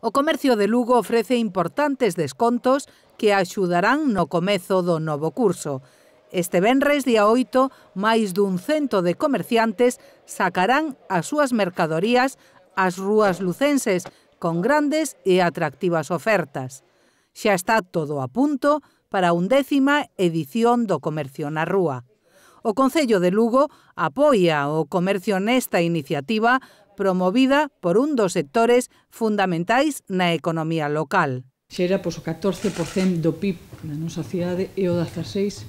O comercio de Lugo ofrece importantes descontos que axudarán no comezo do novo curso. Este venres día 8, máis dun cento de comerciantes sacarán as súas mercadorías ás rúas lucenses con grandes e atractivas ofertas. Xa está todo a punto para a undécima edición do Comercio na Rúa. O Concello de Lugo apoia o comercio nesta iniciativa promovida por un dos sectores fundamentais na economía local. Xera pois, o 14% do PIB na nosa cidade e o 16%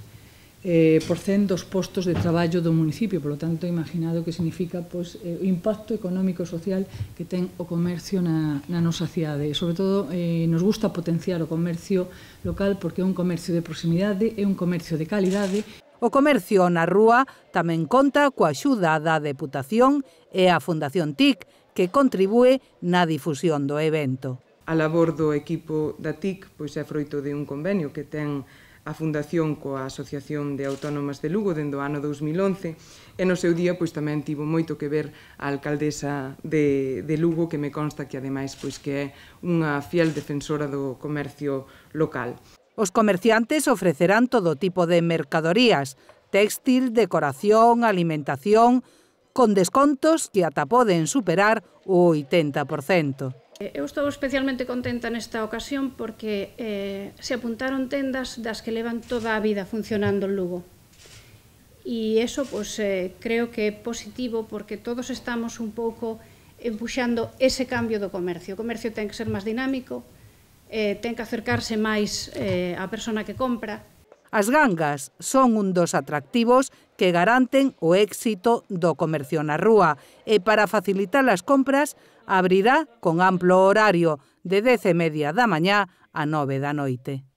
eh, por dos postos de traballo do municipio, Por lo tanto, imaginado que significa pois, o impacto económico e social que ten o comercio na, na nosa cidade. E, sobre todo, eh, nos gusta potenciar o comercio local porque é un comercio de proximidade, é un comercio de calidade. O comercio na rúa tamén conta coa axuda da Deputación e a Fundación TIC, que contribúe na difusión do evento. A labor do equipo da TIC pois é froito de un convenio que ten a Fundación coa Asociación de Autónomas de Lugo dende o ano 2011 e no seu día pois tamén tivo moito que ver a alcaldesa de, de Lugo que me consta que ademais pois que é unha fiel defensora do comercio local. Os comerciantes ofrecerán todo tipo de mercadorías, textil, decoración, alimentación, con descontos que ata poden superar o 80%. Eh, eu estou especialmente contenta nesta ocasión porque eh, se apuntaron tendas das que levan toda a vida funcionando en Lugo. E eso pues, eh, creo que é positivo porque todos estamos un pouco empuxando ese cambio do comercio. O comercio ten que ser máis dinámico, eh, ten que acercarse máis eh, á persona que compra. As gangas son un dos atractivos que garanten o éxito do comercio na rúa e para facilitar as compras abrirá con amplo horario de 10 e media da mañá a 9 da noite.